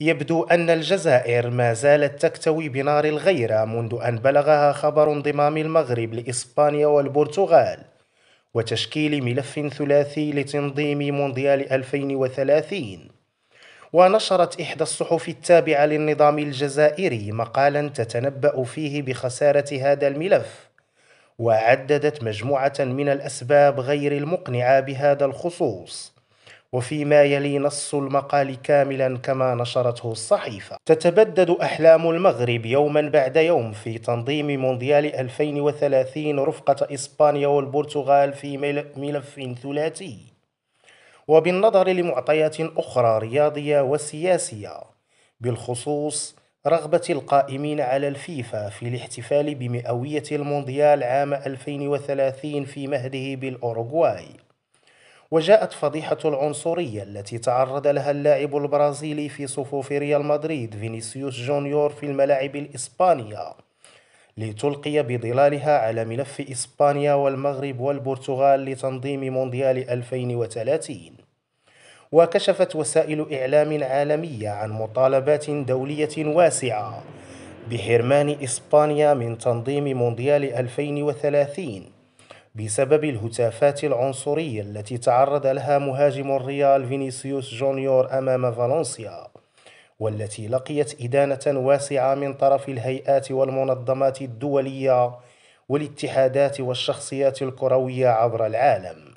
يبدو أن الجزائر ما زالت تكتوي بنار الغيرة منذ أن بلغها خبر انضمام المغرب لإسبانيا والبرتغال وتشكيل ملف ثلاثي لتنظيم مونديال 2030 ونشرت إحدى الصحف التابعة للنظام الجزائري مقالا تتنبأ فيه بخسارة هذا الملف وعددت مجموعة من الأسباب غير المقنعة بهذا الخصوص وفيما يلي نص المقال كاملا كما نشرته الصحيفة تتبدد أحلام المغرب يوما بعد يوم في تنظيم مونديال 2030 رفقة إسبانيا والبرتغال في ملف ثلاثي وبالنظر لمعطيات أخرى رياضية وسياسية بالخصوص رغبة القائمين على الفيفا في الاحتفال بمئوية المونديال عام 2030 في مهده بالأوروغواي وجاءت فضيحة العنصرية التي تعرض لها اللاعب البرازيلي في صفوف ريال مدريد فينيسيوس جونيور في الملاعب الإسبانية لتلقي بظلالها على ملف إسبانيا والمغرب والبرتغال لتنظيم مونديال 2030 وكشفت وسائل إعلام عالمية عن مطالبات دولية واسعة بحرمان إسبانيا من تنظيم مونديال 2030 بسبب الهتافات العنصرية التي تعرض لها مهاجم الريال فينيسيوس جونيور أمام فالنسيا والتي لقيت إدانة واسعة من طرف الهيئات والمنظمات الدولية والاتحادات والشخصيات الكروية عبر العالم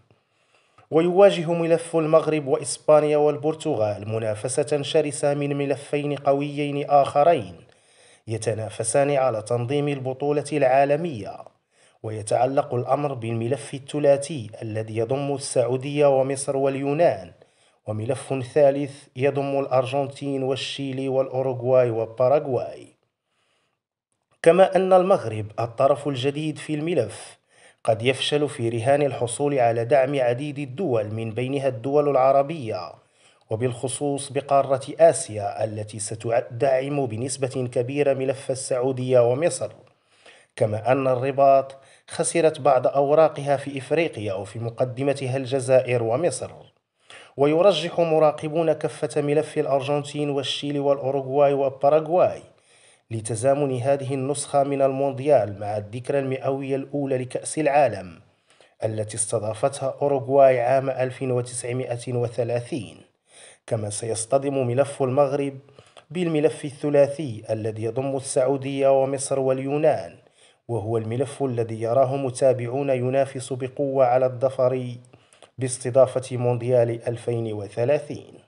ويواجه ملف المغرب وإسبانيا والبرتغال منافسة شرسة من ملفين قويين آخرين يتنافسان على تنظيم البطولة العالمية ويتعلق الأمر بالملف الثلاثي الذي يضم السعودية ومصر واليونان وملف ثالث يضم الأرجنتين والشيلي والأوروغواي والباراغواي كما أن المغرب الطرف الجديد في الملف قد يفشل في رهان الحصول على دعم عديد الدول من بينها الدول العربية وبالخصوص بقارة آسيا التي ستدعم بنسبة كبيرة ملف السعودية ومصر كما أن الرباط خسرت بعض أوراقها في إفريقيا وفي مقدمتها الجزائر ومصر ويرجح مراقبون كفة ملف الأرجنتين والشيلي والأوروغواي والباراغواي لتزامن هذه النسخة من المونديال مع الذكرى المئوية الأولى لكأس العالم التي استضافتها أوروغواي عام 1930 كما سيصطدم ملف المغرب بالملف الثلاثي الذي يضم السعودية ومصر واليونان وهو الملف الذي يراه متابعون ينافس بقوة على الضفري باستضافة مونديال 2030